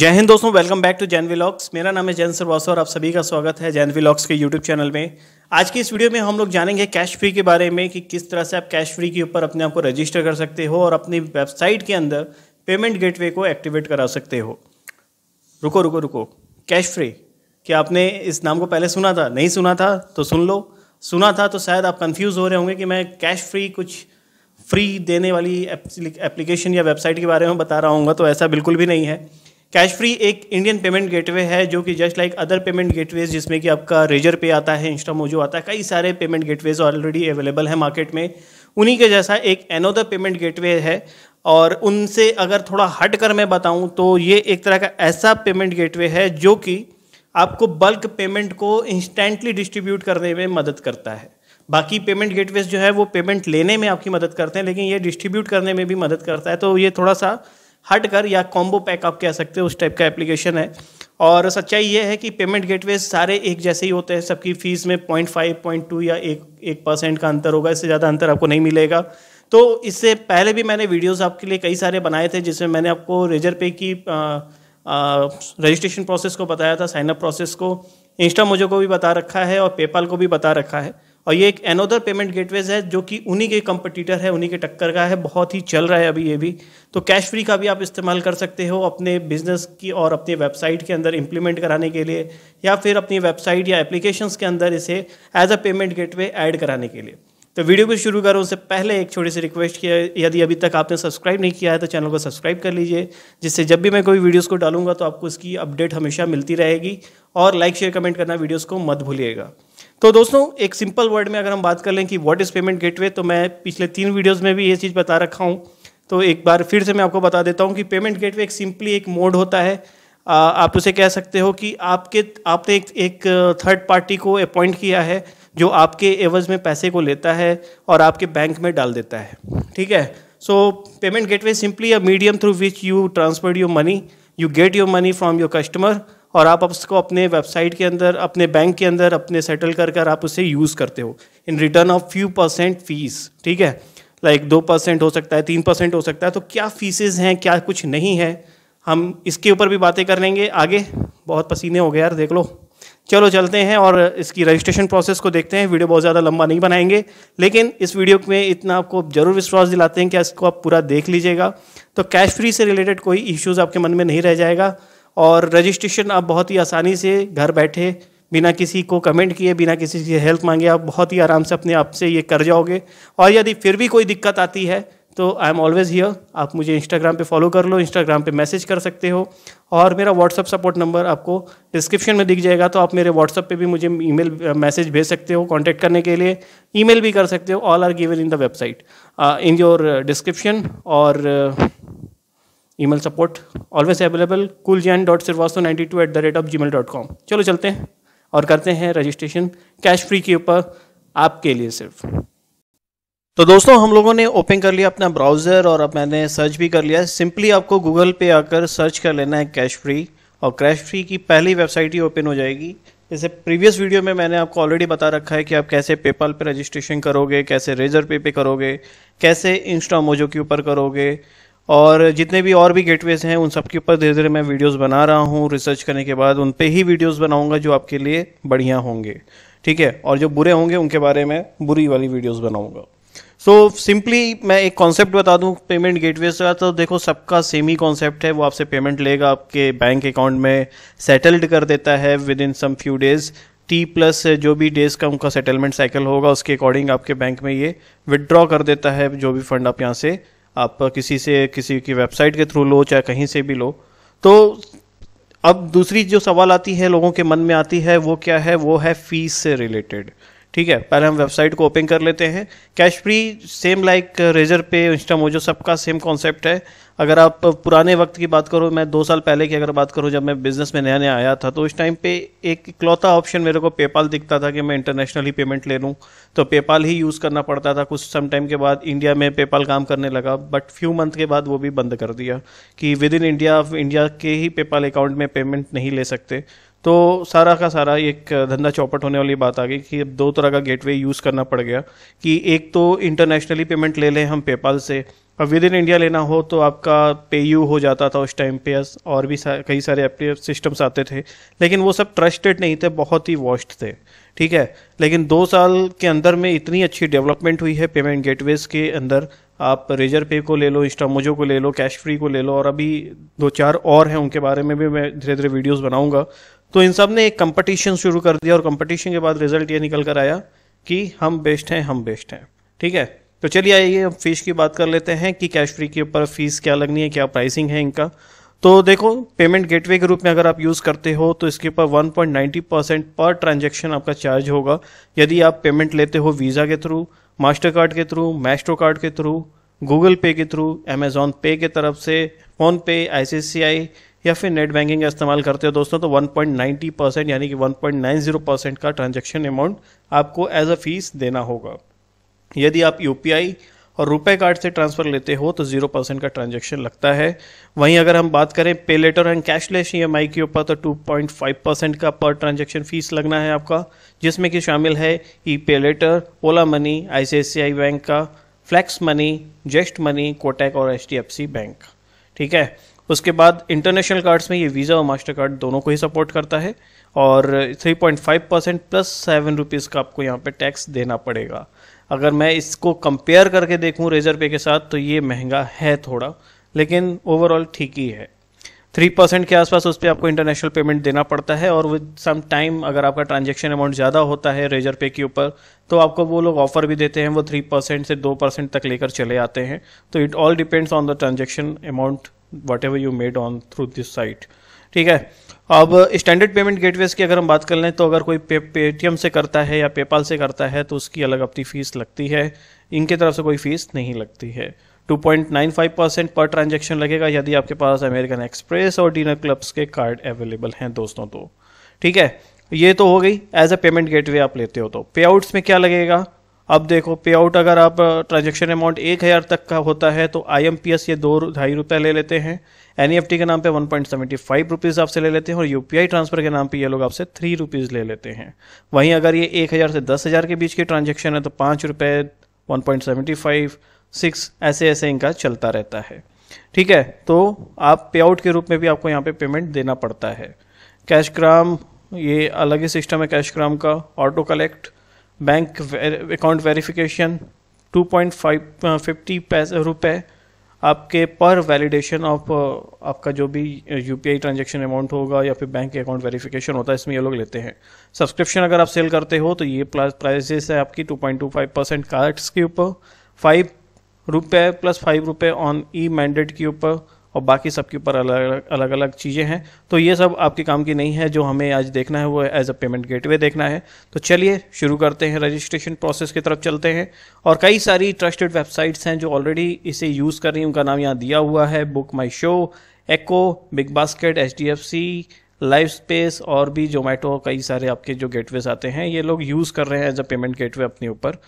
जय हिंद दोस्तों welcome back to Jain vlogs मेरा नाम है जैन सरवासा और आप सभी का स्वागत है जैन विलॉग्स के यूट्यूब चैनल में आज की इस वीडियो में हम लोग जानेंगे कैश फ्री के बारे में कि किस तरह से आप कैश फ्री के ऊपर अपने आप को रजिस्टर कर सकते हो और अपनी वेबसाइट के अंदर पेमेंट गेट को एक्टिवेट करा सकते हो रुको रुको रुको कैश फ्री क्या आपने इस नाम को पहले सुना था नहीं सुना था तो सुन लो सुना था तो शायद आप कन्फ्यूज़ हो रहे होंगे कि मैं कैश फ्री कुछ फ्री देने वाली एप्लीकेशन या वेबसाइट के बारे में बता रहा हूँ तो ऐसा बिल्कुल भी नहीं है कैश फ्री एक इंडियन पेमेंट गेटवे है जो कि just like other payment gateways जिसमें कि आपका रेजर पे आता है इंस्टा मोजो आता है कई सारे पेमेंट गेटवेज ऑलरेडी अवेलेबल है मार्केट में उन्हीं के जैसा एक एनोदर पेमेंट गेटवे है और उनसे अगर थोड़ा हट कर मैं बताऊं तो ये एक तरह का ऐसा पेमेंट गेटवे है जो कि आपको बल्क पेमेंट को इंस्टेंटली डिस्ट्रीब्यूट करने में मदद करता है बाकी पेमेंट गेटवेज जो है वो पेमेंट लेने में आपकी मदद करते हैं लेकिन ये डिस्ट्रीब्यूट करने में भी मदद करता है तो ये थोड़ा सा हट कर या कॉम्बो पैक आप कह सकते हो उस टाइप का एप्लीकेशन है और सच्चाई ये है कि पेमेंट गेटवे सारे एक जैसे ही होते हैं सबकी फ़ीस में पॉइंट फाइव पॉइंट टू या एक एक परसेंट का अंतर होगा इससे ज़्यादा अंतर आपको नहीं मिलेगा तो इससे पहले भी मैंने वीडियोस आपके लिए कई सारे बनाए थे जिसमें मैंने आपको रेजर पे की रजिस्ट्रेशन प्रोसेस को बताया था साइनअप प्रोसेस को इंस्टा मोजो को भी बता रखा है और पेपाल को भी बता रखा है और ये एक एनोदर पेमेंट गेटवेज है जो कि उन्हीं के कंपटीटर है उन्हीं के टक्कर का है बहुत ही चल रहा है अभी ये भी तो कैश फ्री का भी आप इस्तेमाल कर सकते हो अपने बिजनेस की और अपनी वेबसाइट के अंदर इम्प्लीमेंट कराने के लिए या फिर अपनी वेबसाइट या एप्लीकेशन के अंदर इसे as a payment gate add कराने के लिए तो वीडियो को शुरू करो उससे पहले एक छोटी सी रिक्वेस्ट किया यदि अभी तक आपने सब्सक्राइब नहीं किया है तो चैनल को सब्सक्राइब कर लीजिए जिससे जब भी मैं कोई वीडियोस को डालूंगा तो आपको इसकी अपडेट हमेशा मिलती रहेगी और लाइक शेयर कमेंट करना वीडियोस को मत भूलिएगा तो दोस्तों एक सिंपल वर्ड में अगर हम बात कर लें कि व्हाट इज़ पेमेंट गेटवे तो मैं पिछले तीन वीडियोस में भी ये चीज़ बता रखा हूँ तो एक बार फिर से मैं आपको बता देता हूँ कि पेमेंट गेटवे एक सिंपली एक मोड होता है आ, आप उसे कह सकते हो कि आपके आपने एक, एक थर्ड पार्टी को अपॉइंट किया है जो आपके एवज में पैसे को लेता है और आपके बैंक में डाल देता है ठीक है so payment gateway simply a medium through which you transfer your money you get your money from your customer और आप उसको अपने वेबसाइट के अंदर अपने बैंक के अंदर अपने सेटल कर कर आप उसे यूज़ करते हो in return of few percent fees ठीक है लाइक दो परसेंट हो सकता है तीन परसेंट हो सकता है तो क्या फीसेज हैं क्या कुछ नहीं है हम इसके ऊपर भी बातें कर लेंगे आगे बहुत पसीने हो गए यार देख लो चलो चलते हैं और इसकी रजिस्ट्रेशन प्रोसेस को देखते हैं वीडियो बहुत ज़्यादा लंबा नहीं बनाएंगे लेकिन इस वीडियो में इतना आपको ज़रूर विश्वास दिलाते हैं कि इसको आप पूरा देख लीजिएगा तो कैश फ्री से रिलेटेड कोई इश्यूज़ आपके मन में नहीं रह जाएगा और रजिस्ट्रेशन आप बहुत ही आसानी से घर बैठे बिना किसी को कमेंट किए बिना किसी से हेल्प मांगे आप बहुत ही आराम से अपने आप से ये कर जाओगे और यदि फिर भी कोई दिक्कत आती है तो आई एम ऑलवेज़ हियर आप मुझे इंस्टाग्राम पे फॉलो कर लो इंस्टाग्राम पे मैसेज कर सकते हो और मेरा व्हाट्सअप सपोर्ट नंबर आपको डिस्क्रिप्शन में दिख जाएगा तो आप मेरे व्हाट्सअप पे भी मुझे ईमेल मैसेज भेज सकते हो कांटेक्ट करने के लिए ईमेल भी कर सकते हो all are given in the website in your description और uh, email support always available cool Jain dot Srivastava ninety two at the rate of Gmail dot com चलो चलते हैं और करते हैं रजिस्ट्रेशन कैश फ्री के ऊपर आपके लिए सिर्फ तो दोस्तों हम लोगों ने ओपन कर लिया अपना ब्राउज़र और अब मैंने सर्च भी कर लिया सिंपली आपको गूगल पे आकर सर्च कर लेना है कैश फ्री और कैश फ्री की पहली वेबसाइट ही ओपन हो जाएगी जैसे प्रीवियस वीडियो में मैंने आपको ऑलरेडी बता रखा है कि आप कैसे पेपाल पे रजिस्ट्रेशन करोगे कैसे रेजर पे पे करोगे कैसे इंस्टा मोजो के ऊपर करोगे और जितने भी और भी गेटवेज हैं उन सब के ऊपर धीरे धीरे मैं वीडियोस बना रहा हूँ रिसर्च करने के बाद उन पे ही वीडियोस बनाऊंगा जो आपके लिए बढ़िया होंगे ठीक है और जो बुरे होंगे उनके बारे में बुरी वाली वीडियोस बनाऊंगा सो so, सिंपली मैं एक कॉन्सेप्ट बता दूं पेमेंट गेटवेज का तो देखो सबका सेम ही कॉन्सेप्ट है वो आपसे पेमेंट लेगा आपके बैंक अकाउंट में सेटल्ड कर देता है within some few days T plus जो भी डेज का उनका सेटलमेंट साइकिल होगा उसके अकॉर्डिंग आपके बैंक में ये विदड्रॉ कर देता है जो भी फंड आप यहाँ से आप किसी से किसी की वेबसाइट के थ्रू लो चाहे कहीं से भी लो तो अब दूसरी जो सवाल आती है लोगों के मन में आती है वो क्या है वो है फीस से रिलेटेड ठीक है पहले हम वेबसाइट को ओपन कर लेते हैं Cashfree same like Razorpay Instamojo सबका सेम कॉन्सेप्ट है अगर आप पुराने वक्त की बात करो मैं दो साल पहले की अगर बात करूँ जब मैं बिजनेस में नया नया आया था तो उस टाइम पे एक इकलौता ऑप्शन मेरे को पेपाल दिखता था कि मैं इंटरनेशनली पेमेंट ले लूँ तो पेपाल ही यूज़ करना पड़ता था कुछ सम टाइम के बाद इंडिया में पेपाल काम करने लगा बट फ्यू मंथ के बाद वो भी बंद कर दिया कि विद इन इंडिया इंडिया के ही पेपाल अकाउंट में पेमेंट नहीं ले सकते तो सारा का सारा एक धंधा चौपट होने वाली बात आ गई कि अब दो तरह का गेटवे यूज़ करना पड़ गया कि एक तो इंटरनेशनली पेमेंट ले लें हम पेपाल से अब विद इन इंडिया लेना हो तो आपका पे यू हो जाता था उस टाइम पे और भी सा, कई सारे अपने सिस्टम्स आते थे लेकिन वो सब ट्रस्टेड नहीं थे बहुत ही वॉश्ड थे ठीक है लेकिन दो साल के अंदर में इतनी अच्छी डेवलपमेंट हुई है पेमेंट गेटवेज के अंदर आप रेजर पे को ले लो इंस्टामोजो को ले लो कैश फ्री को ले लो और अभी दो चार और हैं उनके बारे में भी मैं धीरे धीरे वीडियोस बनाऊंगा तो इन सब ने एक कंपटीशन शुरू कर दिया और कंपटीशन के बाद रिजल्ट ये निकल कर आया कि हम बेस्ट हैं हम बेस्ट हैं ठीक है तो चलिए आइए हम फीस की बात कर लेते हैं कि कैश फ्री के ऊपर फीस क्या लगनी है क्या प्राइसिंग है इनका तो देखो पेमेंट गेटवे के रूप में अगर आप यूज़ करते हो तो इसके ऊपर 1.90 परसेंट पर ट्रांजेक्शन आपका चार्ज होगा यदि आप पेमेंट लेते हो वीज़ा के थ्रू मास्टर कार्ड के थ्रू मैस्ट्रो कार्ड के थ्रू गूगल पे के थ्रू अमेजोन पे के तरफ से फ़ोन पे आई या फिर नेट बैंकिंग का इस्तेमाल करते हो दोस्तों तो 1.90 परसेंट यानी कि 1.90 परसेंट का ट्रांजेक्शन अमाउंट आपको एज अ फीस देना होगा यदि आप यू और रुपए कार्ड से ट्रांसफर लेते हो तो जीरो परसेंट का ट्रांजेक्शन लगता है वहीं अगर हम बात करें pay later and cashless E M के ऊपर तो 2.5 परसेंट का पर ट्रांजेक्शन फीस लगना है आपका जिसमें कि शामिल है E pay later Ola Money I bank का flex money zest money Kotak और एच बैंक ठीक है उसके बाद इंटरनेशनल कार्ड्स में ये वीज़ा और मास्टर कार्ड दोनों को ही सपोर्ट करता है और 3.5 परसेंट प्लस सेवन रुपीज़ का आपको यहाँ पे टैक्स देना पड़ेगा अगर मैं इसको कंपेयर करके देखूँ रेजर पे के साथ तो ये महंगा है थोड़ा लेकिन ओवरऑल ठीक ही है थ्री परसेंट के आसपास उस पर आपको इंटरनेशनल पेमेंट देना पड़ता है और विद सम टाइम अगर आपका ट्रांजेक्शन अमाउंट ज़्यादा होता है रेजर पे के ऊपर तो आपको वो लोग ऑफर भी देते हैं वो थ्री परसेंट से दो परसेंट तक लेकर चले आते हैं तो it all depends on the transaction amount whatever you made on through this site ठीक है अब स्टैंडर्ड पेमेंट गेटवेज की अगर हम बात कर लें तो अगर कोई पेटीएम से करता है या पेपाल से करता है तो उसकी अलग अपनी फ़ीस लगती है इनके तरफ से कोई फ़ीस नहीं लगती है 2.95 परसेंट पर ट्रांजेक्शन लगेगा यदि आपके पास अमेरिकन एक्सप्रेस और डिनर क्लब्स के कार्ड अवेलेबल हैं दोस्तों तो ठीक है ये तो हो गई एज अ पेमेंट गेटवे आप लेते हो तो पे में क्या लगेगा अब देखो पे आउट अगर आप ट्रांजेक्शन अमाउंट एक हज़ार तक का होता है तो आई एम पी एस ये दो ढाई रुपये ले लेते हैं एन ई एफ टी के नाम पे one point seventy five rupees आपसे ले लेते हैं और यू पी आई ट्रांसफ़र के नाम पे ये लोग आपसे थ्री रुपीज़ ले लेते हैं वहीं अगर ये एक हज़ार से दस हज़ार के बीच की ट्रांजेक्शन है तो पाँच रुपये one point seventy five six ऐसे ऐसे इनका चलता रहता है ठीक है तो आप पे आउट के रूप में भी आपको यहाँ पे पेमेंट देना पड़ता है कैश क्राम ये अलग ही सिस्टम है कैश क्राम का auto collect bank account verification two point five fifty आपके पर वैलिडेशन ऑफ आपका जो भी U P I transaction amount होगा या फिर बैंक के अकाउंट वेरिफिकेशन होता है इसमें ये लोग लेते हैं सब्सक्रिप्शन अगर आप सेल करते हो तो ये प्लस प्राइजेस है आपकी two point two five percent cards के ऊपर फाइव रुपये प्लस फाइव रुपये ऑन ई मैंडेट के ऊपर और बाकी सबके ऊपर अलग अलग अलग अलग चीज़ें हैं तो ये सब आपके काम की नहीं है जो हमें आज देखना है वो एज अ पेमेंट गेटवे देखना है तो चलिए शुरू करते हैं रजिस्ट्रेशन प्रोसेस की तरफ चलते हैं और कई सारी ट्रस्टेड वेबसाइट्स हैं जो ऑलरेडी इसे यूज़ कर रही हैं उनका नाम यहाँ दिया हुआ है बुक माई शो एक्ो Big Basket H D F C live space और भी जोमेटो कई सारे आपके जो गेटवेज आते हैं ये लोग यूज़ कर रहे हैं एज अ पेमेंट गेटवे अपने ऊपर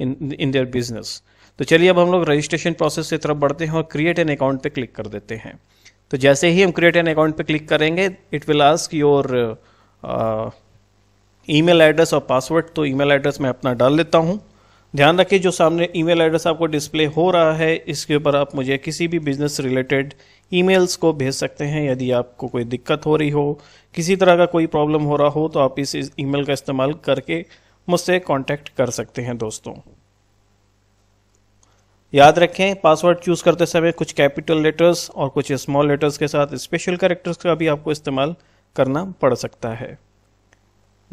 इन इन देयर बिजनेस तो चलिए अब हम लोग रजिस्ट्रेशन प्रोसेस की तरफ बढ़ते हैं और क्रिएट एन अकाउंट पे क्लिक कर देते हैं तो जैसे ही हम क्रिएट एन अकाउंट पे क्लिक करेंगे it will ask your email address और पासवर्ड तो ईमेल एड्रेस मैं अपना डाल लेता हूँ ध्यान रखिए जो सामने ईमेल एड्रेस आपको डिस्प्ले हो रहा है इसके ऊपर आप मुझे किसी भी बिजनेस रिलेटेड ईमेल्स को भेज सकते हैं यदि आपको कोई दिक्कत हो रही हो किसी तरह का कोई प्रॉब्लम हो रहा हो तो आप इस ईमेल का इस्तेमाल करके मुझसे कांटेक्ट कर सकते हैं दोस्तों याद रखें पासवर्ड चूज़ करते समय कुछ कैपिटल लेटर्स और कुछ स्मॉल लेटर्स के साथ स्पेशल करेक्टर्स का भी आपको इस्तेमाल करना पड़ सकता है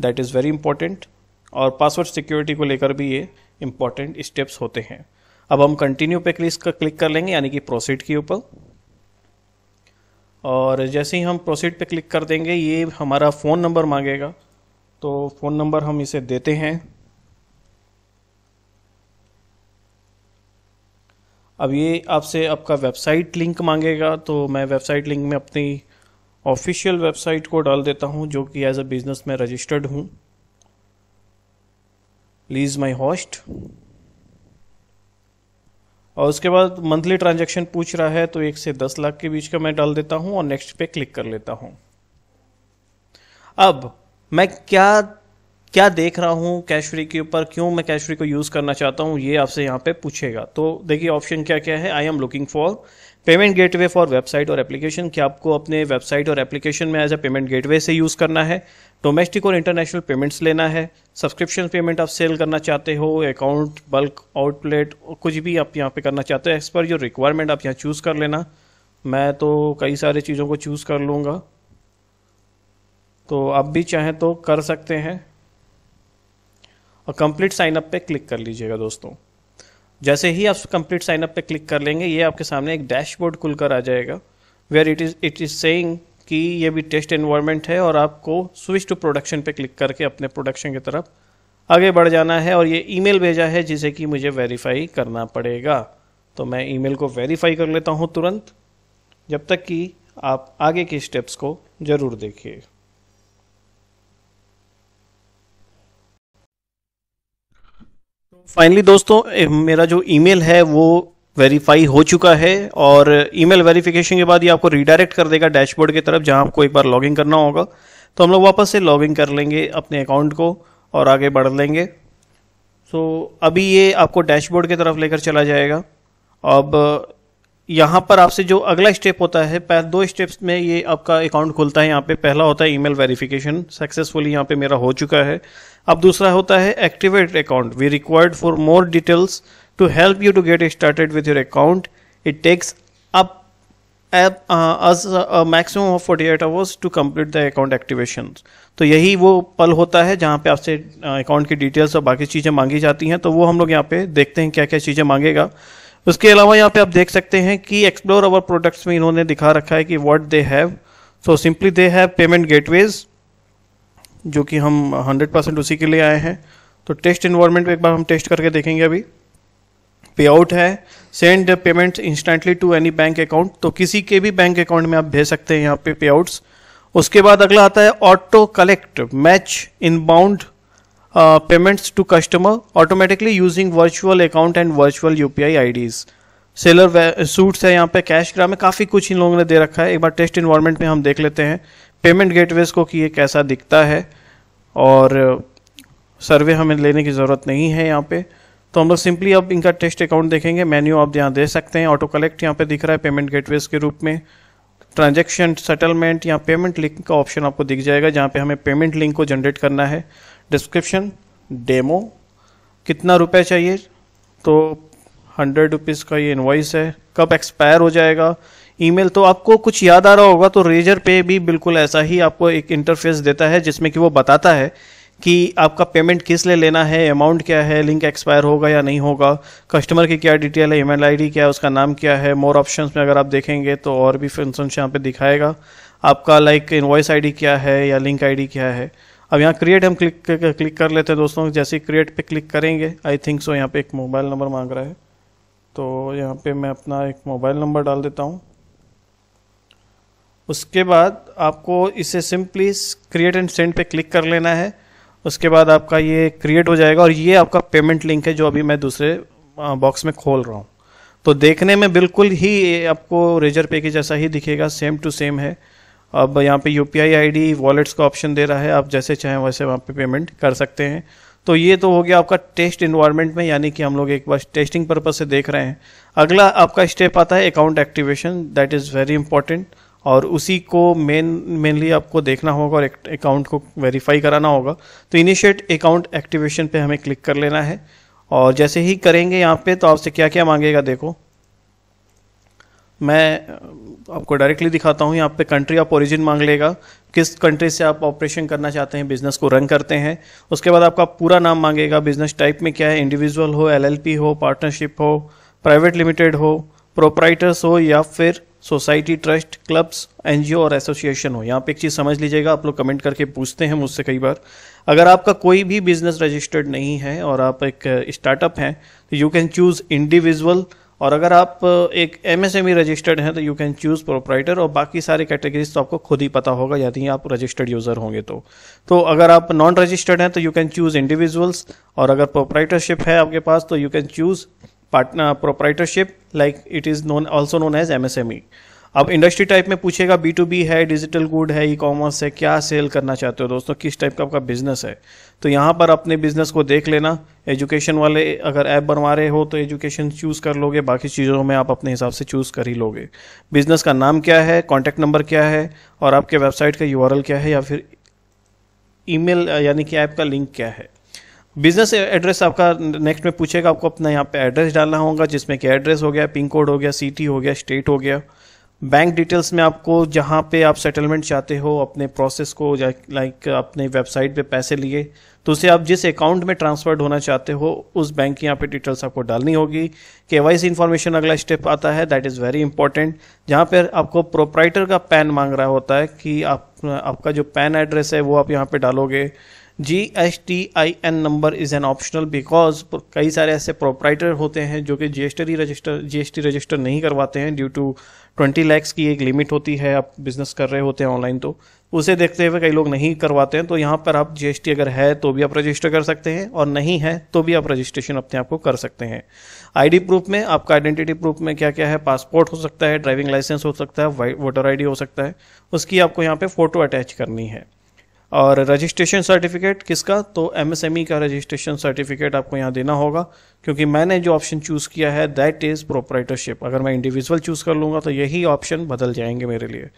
दैट इज़ वेरी इंपॉर्टेंट और पासवर्ड सिक्योरिटी को लेकर भी ये इंपॉर्टेंट स्टेप्स होते हैं अब हम कंटिन्यू पे क्लिक कर क्लिक कर लेंगे यानी कि प्रोसीड के ऊपर और जैसे ही हम प्रोसीड पे क्लिक कर देंगे ये हमारा फ़ोन नंबर मांगेगा तो फ़ोन नंबर हम इसे देते हैं अब ये आपसे आपका वेबसाइट लिंक मांगेगा तो मैं वेबसाइट लिंक में अपनी ऑफिशियल वेबसाइट को डाल देता हूँ जो कि एज अ बिजनेस में रजिस्टर्ड हूँ लीज माई हॉस्ट और उसके बाद मंथली ट्रांजेक्शन पूछ रहा है तो एक से दस लाख के बीच का मैं डाल देता हूँ और नेक्स्ट पे क्लिक कर लेता हूँ अब मैं क्या क्या देख रहा हूँ कैशफ्री के ऊपर क्यों मैं फ्री को यूज़ करना चाहता हूँ ये आपसे यहाँ पे पूछेगा तो देखिए ऑप्शन क्या क्या है I am looking for payment gateway for website और एप्लीकेशन क्या आपको अपने वेबसाइट और एप्लीकेशन में एज अ पेमेंट गेटवे से यूज़ करना है डोमेस्टिक और इंटरनेशनल पेमेंट्स लेना है सब्सक्रिप्शन पेमेंट आप सेल करना चाहते हो अकाउंट बल्क आउटलेट कुछ भी आप यहाँ पे करना चाहते हो एज पर योर रिक्वायरमेंट आप यहाँ चूज़ कर लेना मैं तो कई सारी चीज़ों को चूज़ कर लूँगा तो आप भी चाहें तो कर सकते हैं और कंप्लीट साइनअप पे क्लिक कर लीजिएगा दोस्तों जैसे ही आप कंप्लीट साइनअप पे क्लिक कर लेंगे ये आपके सामने एक डैशबोर्ड खुलकर आ जाएगा where it is it is saying कि ये भी टेस्ट इन्वायरमेंट है और आपको स्विच टू प्रोडक्शन पे क्लिक करके अपने प्रोडक्शन की तरफ आगे बढ़ जाना है और ये ईमेल भेजा है जिसे कि मुझे वेरीफाई करना पड़ेगा तो मैं ईमेल को वेरीफाई कर लेता हूँ तुरंत जब तक कि आप आगे के स्टेप्स को ज़रूर देखिए फाइनली दोस्तों मेरा जो ईमेल है वो वेरीफाई हो चुका है और ईमेल वेरिफिकेशन के बाद ये आपको रिडायरेक्ट कर देगा डैशबोर्ड की तरफ जहां आपको एक बार लॉगिन करना होगा तो हम लोग वापस से लॉगिन कर लेंगे अपने अकाउंट को और आगे बढ़ लेंगे सो so, अभी ये आपको डैशबोर्ड की तरफ लेकर चला जाएगा अब यहाँ पर आपसे जो अगला स्टेप होता है पहले दो स्टेप्स में ये आपका अकाउंट खुलता है यहाँ पे पहला होता है ईमेल वेरिफिकेशन सक्सेसफुली यहाँ पे मेरा हो चुका है अब दूसरा होता है activate account we required for more details to help you to get started with your account it takes up up as maximum of forty eight hours to complete the account activation तो यही वो पल होता है जहाँ पे आपसे account uh, की डिटेल्स और बाकी चीज़ें मांगी जाती हैं तो वो हम लोग यहाँ पे देखते हैं क्या क्या चीज़ें मांगेगा उसके अलावा यहाँ पे आप देख सकते हैं कि एक्सप्लोर अवर प्रोडक्ट्स में इन्होंने दिखा रखा है कि what they have so simply they have payment gateways जो कि हम 100 परसेंट उसी के लिए आए हैं तो टेस्ट इन्वायरमेंट में एक बार हम टेस्ट करके देखेंगे अभी पे आउट है send payment instantly to any bank account तो किसी के भी बैंक अकाउंट में आप भेज सकते हैं यहाँ पे पे आउट्स उसके बाद अगला आता है auto collect match inbound payments uh, payments to customer automatically using virtual account and virtual UPI IDs. Seller suits है यहाँ पे कैश ग्राम में काफ़ी कुछ इन लोगों ने दे रखा है एक बार टेस्ट इन्वायरमेंट में हम देख लेते हैं पेमेंट गेटवेज को कि ये कैसा दिखता है और सर्वे uh, हमें लेने की ज़रूरत नहीं है यहाँ पे तो हम लोग सिंपली अब इनका टेस्ट अकाउंट देखेंगे मेन्यू आप यहाँ दे सकते हैं ऑटो कलेक्ट यहाँ पे दिख रहा है पेमेंट गेटवेज के रूप में ट्रांजेक्शन सेटलमेंट यहाँ पेमेंट लिंक का ऑप्शन आपको दिख जाएगा जहाँ पे हमें पेमेंट लिंक को जनरेट करना है डिस्क्रिप्शन डेमो कितना रुपए चाहिए तो हंड्रेड रुपीज़ का ये इन्वाइस है कब एक्सपायर हो जाएगा ईमेल तो आपको कुछ याद आ रहा होगा तो रेजर पे भी बिल्कुल ऐसा ही आपको एक इंटरफेस देता है जिसमें कि वो बताता है कि आपका पेमेंट किस लिए ले लेना है अमाउंट क्या है लिंक एक्सपायर होगा या नहीं होगा कस्टमर की क्या डिटेल है ईमेल आईडी क्या है उसका नाम क्या है मोर ऑप्शंस में अगर आप देखेंगे तो और भी फंक्शन यहाँ पे दिखाएगा आपका लाइक इन्वॉइस आईडी क्या है या लिंक आईडी क्या है अब यहाँ क्रिएट हम क्लिक क्लिक कर लेते हैं दोस्तों जैसे ही क्रिएट पे क्लिक करेंगे आई थिंक सो यहाँ पे एक मोबाइल नंबर मांग रहा है तो यहाँ पे मैं अपना एक मोबाइल नंबर डाल देता हूँ उसके बाद आपको इसे सिंपली क्रिएट एंड सेंड पे क्लिक कर लेना है उसके बाद आपका ये क्रिएट हो जाएगा और ये आपका पेमेंट लिंक है जो अभी मैं दूसरे बॉक्स में खोल रहा हूँ तो देखने में बिल्कुल ही आपको रेजर पे के जैसा ही दिखेगा सेम टू सेम है अब यहाँ पे U P I I D wallets का ऑप्शन दे रहा है आप जैसे चाहें वैसे वहाँ पे पेमेंट कर सकते हैं तो ये तो हो गया आपका टेस्ट इन्वायरमेंट में यानी कि हम लोग एक बार टेस्टिंग पर्पज से देख रहे हैं अगला आपका स्टेप आता है account activation that is very important और उसी को मेन मेनली आपको देखना होगा और अकाउंट को वेरीफाई कराना होगा तो इनिशिएट अकाउंट एक्टिवेशन पे हमें क्लिक कर लेना है और जैसे ही करेंगे यहाँ पे तो आपसे क्या क्या मांगेगा देखो मैं आपको डायरेक्टली दिखाता हूँ यहाँ पे कंट्री ऑफ ओरिजिन मांग लेगा किस कंट्री से आप ऑपरेशन करना चाहते हैं बिजनेस को रन करते हैं उसके बाद आपका पूरा नाम मांगेगा बिजनेस टाइप में क्या है इंडिविजुअल हो एलएलपी हो पार्टनरशिप हो प्राइवेट लिमिटेड हो प्रोपराइटर्स हो या फिर सोसाइटी ट्रस्ट क्लब्स एनजीओ और एसोसिएशन हो यहाँ पे एक चीज़ समझ लीजिएगा आप लोग कमेंट करके पूछते हैं मुझसे कई बार अगर आपका कोई भी बिजनेस रजिस्टर्ड नहीं है और आप एक स्टार्टअप हैं तो यू कैन चूज़ इंडिविजुअल और अगर आप एक M S M E registered हैं तो यू कैन चूज़ प्रोपराइटर और बाकी सारे कैटेगरीज तो आपको खुद ही पता होगा यदि आप रजिस्टर्ड यूज़र होंगे तो तो अगर आप नॉन रजिस्टर्ड हैं तो यू कैन चूज़ इंडिविजुअल्स और अगर प्रोपराइटरशिप है आपके पास तो you can choose it is known also known as M S M E अब इंडस्ट्री टाइप में पूछेगा बी टू बी है डिजिटल गुड है ई कॉमर्स है क्या सेल करना चाहते हो दोस्तों किस टाइप का आपका बिजनेस है तो यहाँ पर अपने बिजनेस को देख लेना एजुकेशन वाले अगर ऐप बनवा रहे हो तो एजुकेशन चूज़ कर लोगे बाकी चीज़ों में आप अपने हिसाब से चूज़ कर ही लोगे बिजनेस का नाम क्या है कॉन्टैक्ट नंबर क्या है और आपके वेबसाइट का यू क्या है या फिर ईमेल यानी कि ऐप का लिंक क्या है बिजनेस एड्रेस आपका नेक्स्ट में पूछेगा आपको अपना यहाँ पे एड्रेस डालना होगा जिसमें कि एड्रेस हो गया पिन कोड हो गया सिटी हो गया स्टेट हो गया बैंक डिटेल्स में आपको जहाँ पे आप सेटलमेंट चाहते हो अपने प्रोसेस को लाइक अपने वेबसाइट पे पैसे लिए तो उसे आप जिस अकाउंट में ट्रांसफर्ड होना चाहते हो उस बैंक की यहाँ पे डिटेल्स आपको डालनी होगी के वाई सी इन्फॉर्मेशन अगला स्टेप आता है दैट इज़ वेरी इंपॉर्टेंट जहाँ पर आपको प्रोपराइटर का पैन मांग रहा होता है कि आप आपका जो पैन एड्रेस है वो आप यहाँ पर डालोगे G S T I N number is an optional because कई सारे ऐसे प्रोप्राइटर होते हैं जो कि G S T register G S T register नहीं करवाते हैं ड्यू टू ट्वेंटी लैक्स की एक लिमिट होती है आप बिज़नेस कर रहे होते हैं ऑनलाइन तो उसे देखते हुए कई लोग नहीं करवाते हैं तो यहाँ पर आप जी एस टी अगर है तो भी आप रजिस्टर कर सकते हैं और नहीं है तो भी आप रजिस्ट्रेशन अपने आप को कर सकते हैं आई डी प्रूफ में आपका आइडेंटिटी प्रूफ में क्या क्या है पासपोर्ट हो सकता है ड्राइविंग लाइसेंस हो सकता है वोटर आई डी हो सकता है उसकी आपको यहाँ पे फोटो अटैच करनी है और रजिस्ट्रेशन सर्टिफिकेट किसका तो एमएसएमई e का रजिस्ट्रेशन सर्टिफिकेट आपको यहाँ देना होगा क्योंकि मैंने जो ऑप्शन चूज़ किया है दैट इज़ प्रोपराइटरशिप अगर मैं इंडिविजुअल चूज़ कर लूँगा तो यही ऑप्शन बदल जाएंगे मेरे लिए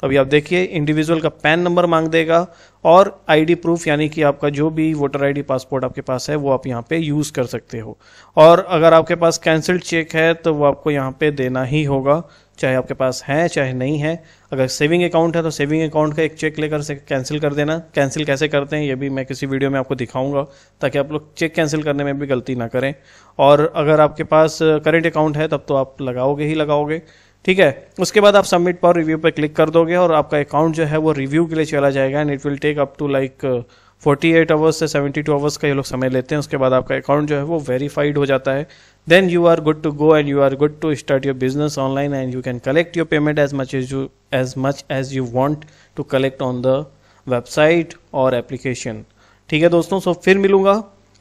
तो अभी आप देखिए इंडिविजुअल का पैन नंबर मांग देगा और आईडी प्रूफ यानी कि आपका जो भी वोटर आईडी पासपोर्ट आपके पास है वो आप यहाँ पे यूज़ कर सकते हो और अगर आपके पास कैंसल्ड चेक है तो वो आपको यहाँ पे देना ही होगा चाहे आपके पास हैं चाहे नहीं है अगर सेविंग अकाउंट है तो सेविंग अकाउंट का एक चेक लेकर से कैंसिल कर देना कैंसिल कैसे करते हैं ये भी मैं किसी वीडियो में आपको दिखाऊंगा ताकि आप लोग चेक कैंसिल करने में भी गलती ना करें और अगर आपके पास करेंट अकाउंट है तब तो आप लगाओगे ही लगाओगे ठीक है उसके बाद आप सबमिट पर रिव्यू पर क्लिक कर दोगे और आपका अकाउंट जो है वो रिव्यू के लिए चला जाएगा and it will take up to like 48 hours से 72 आवर्स का ये लोग समय लेते हैं उसके बाद आपका अकाउंट जो है वो वेरीफाइड हो जाता है then you are good to go and you are good to start your business online and you can collect your payment as much as you as much as you want to collect on the website और application ठीक है दोस्तों सो फिर मिलूंगा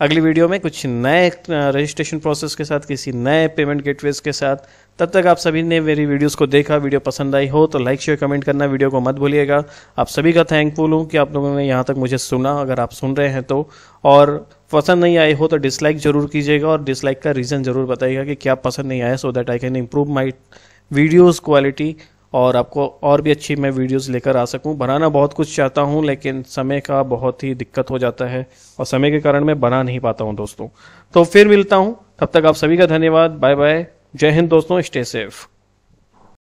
अगली video में कुछ नए रजिस्ट्रेशन प्रोसेस के साथ किसी नए पेमेंट गेटवेज के साथ तब तक आप सभी ने मेरी वीडियोस को देखा वीडियो पसंद आई हो तो लाइक शेयर कमेंट करना वीडियो को मत भूलिएगा आप सभी का थैंकफुल हूँ कि आप लोगों ने यहाँ तक मुझे सुना अगर आप सुन रहे हैं तो और पसंद नहीं आए हो तो डिसलाइक जरूर कीजिएगा और डिसलाइक का रीज़न ज़रूर बताइएगा कि क्या पसंद नहीं आया so that I can improve my videos quality और आपको और भी अच्छी मैं वीडियोस लेकर आ सकूं बनाना बहुत कुछ चाहता हूं लेकिन समय का बहुत ही दिक्कत हो जाता है और समय के कारण मैं बना नहीं पाता हूं दोस्तों तो फिर मिलता हूं तब तक आप सभी का धन्यवाद बाय बाय जय हिंद दोस्तों स्टे सेफ़